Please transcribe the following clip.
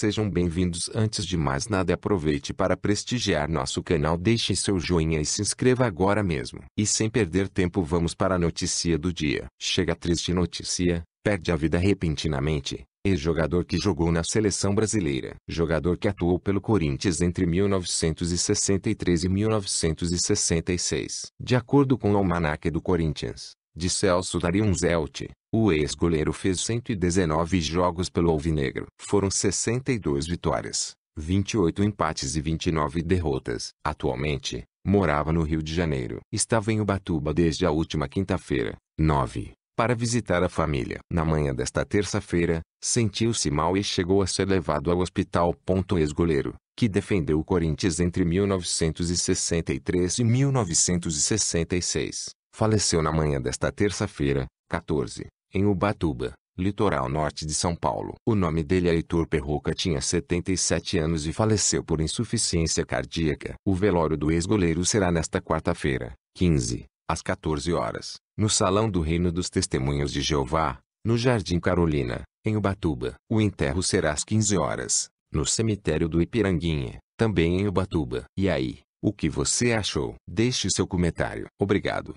Sejam bem-vindos. Antes de mais nada, aproveite para prestigiar nosso canal, deixe seu joinha e se inscreva agora mesmo. E sem perder tempo, vamos para a notícia do dia. Chega a triste notícia: perde a vida repentinamente. Ex-jogador que jogou na seleção brasileira. Jogador que atuou pelo Corinthians entre 1963 e 1966. De acordo com o Almanac do Corinthians, de Celso Dariunzelte, o ex-goleiro fez 119 jogos pelo Alvinegro. Foram 62 vitórias, 28 empates e 29 derrotas. Atualmente, morava no Rio de Janeiro. Estava em Ubatuba desde a última quinta-feira, 9, para visitar a família. Na manhã desta terça-feira, sentiu-se mal e chegou a ser levado ao hospital. O Ex-goleiro, que defendeu o Corinthians entre 1963 e 1966, faleceu na manhã desta terça-feira, 14, em Ubatuba, litoral norte de São Paulo. O nome dele é Heitor Perroca tinha 77 anos e faleceu por insuficiência cardíaca. O velório do ex-goleiro será nesta quarta-feira, 15, às 14 horas, no Salão do Reino dos Testemunhos de Jeová, no Jardim Carolina, em Ubatuba. O enterro será às 15 horas, no cemitério do Ipiranguinha, também em Ubatuba. E aí, o que você achou? Deixe seu comentário. Obrigado.